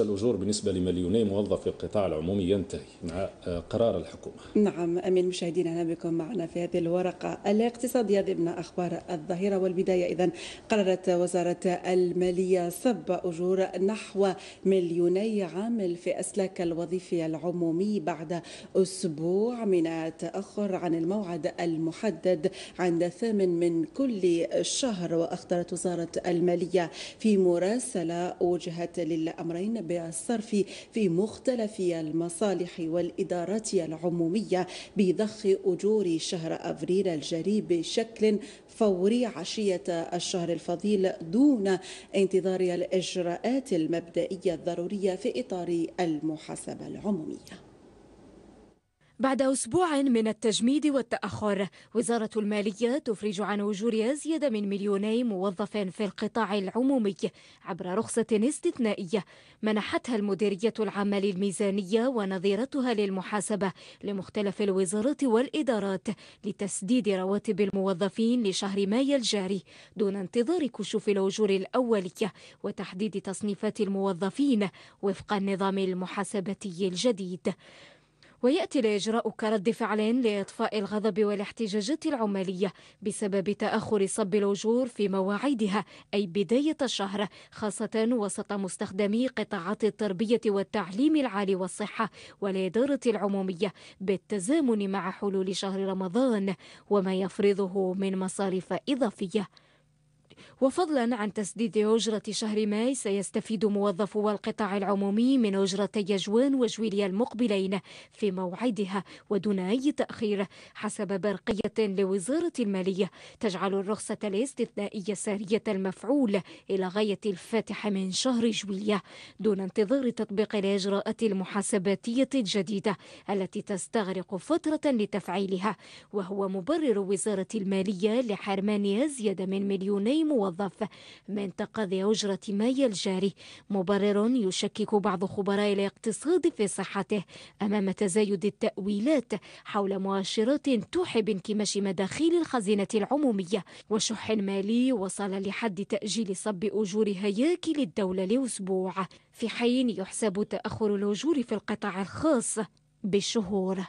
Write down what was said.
الأجور بالنسبة لمليوني موظف في القطاع العمومي ينتهي مع آه، قرار الحكومة نعم أمين مشاهدين أهلا بكم معنا في هذه الورقة الاقتصادية ضمن أخبار الظهيرة والبداية إذا قررت وزارة المالية صب أجور نحو مليوني عامل في أسلاك الوظيفي العمومي بعد أسبوع من التأخر عن الموعد المحدد عند ثامن من كل شهر وأخطرت وزارة المالية في مراسلة وجهت للأمرين تتبع الصرف في مختلف المصالح والإدارات العمومية بضخ أجور شهر أبريل الجاري بشكل فوري عشية الشهر الفضيل دون انتظار الإجراءات المبدئية الضرورية في إطار المحاسبة العمومية بعد أسبوع من التجميد والتأخر وزارة المالية تفرج عن أجور أزيد من مليوني موظف في القطاع العمومي عبر رخصة استثنائية منحتها المديرية العامة للميزانية ونظيرتها للمحاسبة لمختلف الوزارات والإدارات لتسديد رواتب الموظفين لشهر ماي الجاري دون انتظار كشوف الأجور الأولية وتحديد تصنيفات الموظفين وفق النظام المحاسبتي الجديد ويأتي الإجراء كرد فعل لإطفاء الغضب والاحتجاجات العمالية بسبب تأخر صب الأجور في مواعيدها أي بداية الشهر خاصة وسط مستخدمي قطاعات التربية والتعليم العالي والصحة والإدارة العمومية بالتزامن مع حلول شهر رمضان وما يفرضه من مصاريف إضافية وفضلا عن تسديد أجرة شهر ماي سيستفيد موظفو القطاع العمومي من أجرتي جوان وجويليا المقبلين في موعدها ودون أي تأخير حسب برقية لوزارة المالية تجعل الرخصة الاستثنائية سارية المفعول إلى غاية الفاتحة من شهر جويلية دون انتظار تطبيق الإجراءات المحاسباتية الجديدة التي تستغرق فترة لتفعيلها وهو مبرر وزارة المالية لحرمان أزيد من مليوني موظف من تقاضي أجرة ماي الجاري مبرر يشكك بعض خبراء الاقتصاد في صحته أمام تزايد التأويلات حول مؤشرات توحي بانكماش مداخيل الخزينة العمومية وشح مالي وصل لحد تأجيل صب أجور هياكل الدولة لأسبوع في حين يحسب تأخر الأجور في القطاع الخاص بالشهور